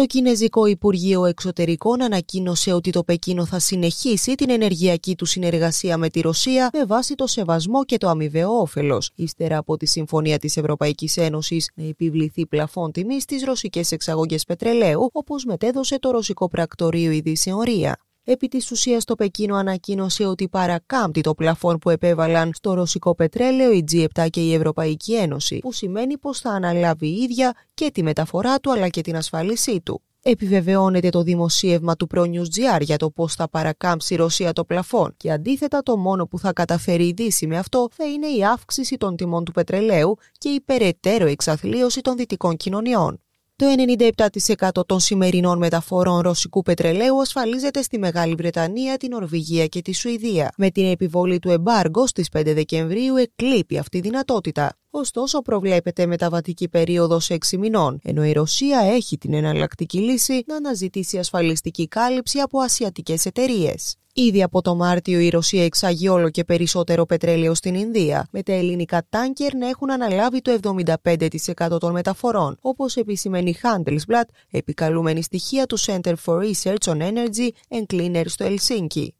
Το Κινέζικο Υπουργείο Εξωτερικών ανακοίνωσε ότι το Πεκίνο θα συνεχίσει την ενεργειακή του συνεργασία με τη Ρωσία με βάση το σεβασμό και το αμοιβαίο όφελος, ύστερα από τη Συμφωνία της Ευρωπαϊκής Ένωσης να επιβληθεί πλαφόν τιμή στις ρωσικές εξαγωγές πετρελαίου, όπως μετέδωσε το ρωσικό πρακτορείο Ειδήσεων Επί της ουσίας, το Πεκίνο ανακοίνωσε ότι παρακάμπτει το πλαφόν που επέβαλαν στο ρωσικό πετρέλαιο, η G7 και η Ευρωπαϊκή Ένωση, που σημαίνει πως θα αναλάβει η ίδια και τη μεταφορά του αλλά και την ασφάλισή του. Επιβεβαιώνεται το δημοσίευμα του GR για το πώ θα παρακάμψει η Ρωσία το πλαφόν και αντίθετα το μόνο που θα καταφέρει η Δύση με αυτό θα είναι η αύξηση των τιμών του πετρελαίου και η περαιτέρω εξαθλίωση των δυτικών κοινωνιών. Το 97% των σημερινών μεταφορών ρωσικού πετρελαίου ασφαλίζεται στη Μεγάλη Βρετανία, την Ορβηγία και τη Σουηδία. Με την επιβολή του εμπάργκο στις 5 Δεκεμβρίου εκλείπει αυτή η δυνατότητα. Ωστόσο, προβλέπεται μεταβατική περίοδος 6 μηνών, ενώ η Ρωσία έχει την εναλλακτική λύση να αναζητήσει ασφαλιστική κάλυψη από ασιατικές εταιρείες. Ήδη από το Μάρτιο η Ρωσία εξάγει όλο και περισσότερο πετρέλαιο στην Ινδία, με τα ελληνικά τάνκερ να έχουν αναλάβει το 75% των μεταφορών, όπως επισημαίνει η Handelsblatt, επικαλούμενη στοιχεία του Center for Research on Energy and Cleaners στο Ελσίνκι.